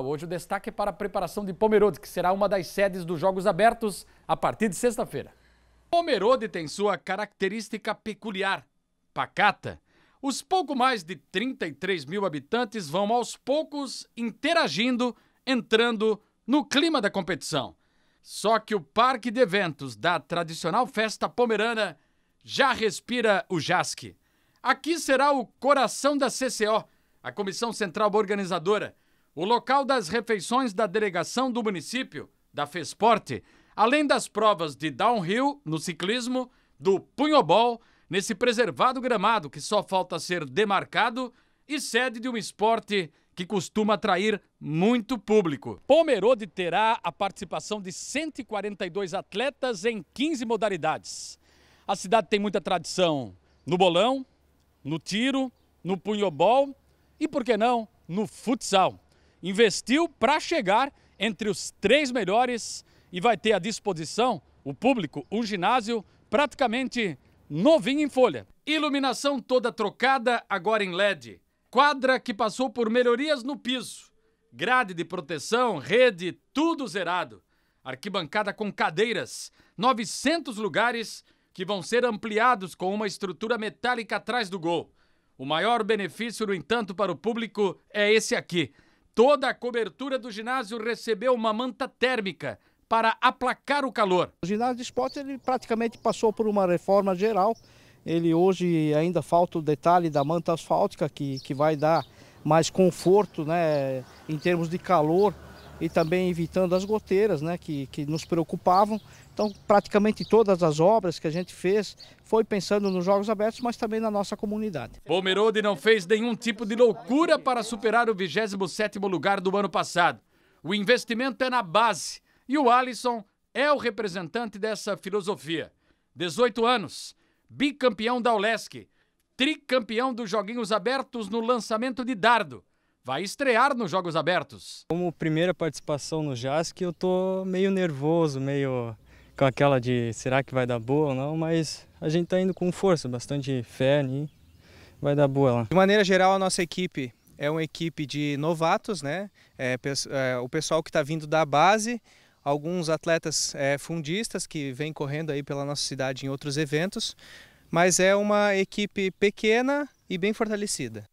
Hoje o destaque é para a preparação de Pomerode, que será uma das sedes dos Jogos Abertos a partir de sexta-feira. Pomerode tem sua característica peculiar, pacata. Os pouco mais de 33 mil habitantes vão aos poucos interagindo, entrando no clima da competição. Só que o parque de eventos da tradicional festa pomerana já respira o jasque. Aqui será o coração da CCO, a Comissão Central Organizadora o local das refeições da delegação do município, da FESPORTE, além das provas de downhill no ciclismo, do punhobol, nesse preservado gramado que só falta ser demarcado, e sede de um esporte que costuma atrair muito público. Pomerode terá a participação de 142 atletas em 15 modalidades. A cidade tem muita tradição no bolão, no tiro, no punhobol e, por que não, no futsal investiu para chegar entre os três melhores e vai ter à disposição o público, o ginásio, praticamente novinho em folha. Iluminação toda trocada, agora em LED. Quadra que passou por melhorias no piso. Grade de proteção, rede, tudo zerado. Arquibancada com cadeiras, 900 lugares que vão ser ampliados com uma estrutura metálica atrás do gol. O maior benefício, no entanto, para o público é esse aqui. Toda a cobertura do ginásio recebeu uma manta térmica para aplacar o calor. O ginásio de esporte ele praticamente passou por uma reforma geral. Ele hoje ainda falta o detalhe da manta asfáltica que, que vai dar mais conforto né, em termos de calor e também evitando as goteiras né, que, que nos preocupavam. Então, praticamente todas as obras que a gente fez foi pensando nos Jogos Abertos, mas também na nossa comunidade. Pomerode não fez nenhum tipo de loucura para superar o 27º lugar do ano passado. O investimento é na base e o Alisson é o representante dessa filosofia. 18 anos, bicampeão da Olesc, tricampeão dos Joguinhos Abertos no lançamento de dardo vai estrear nos Jogos Abertos. Como primeira participação no JASC, eu tô meio nervoso, meio com aquela de será que vai dar boa ou não, mas a gente tá indo com força, bastante fé e vai dar boa lá. De maneira geral, a nossa equipe é uma equipe de novatos, né? É, é o pessoal que está vindo da base, alguns atletas é, fundistas que vêm correndo aí pela nossa cidade em outros eventos, mas é uma equipe pequena e bem fortalecida.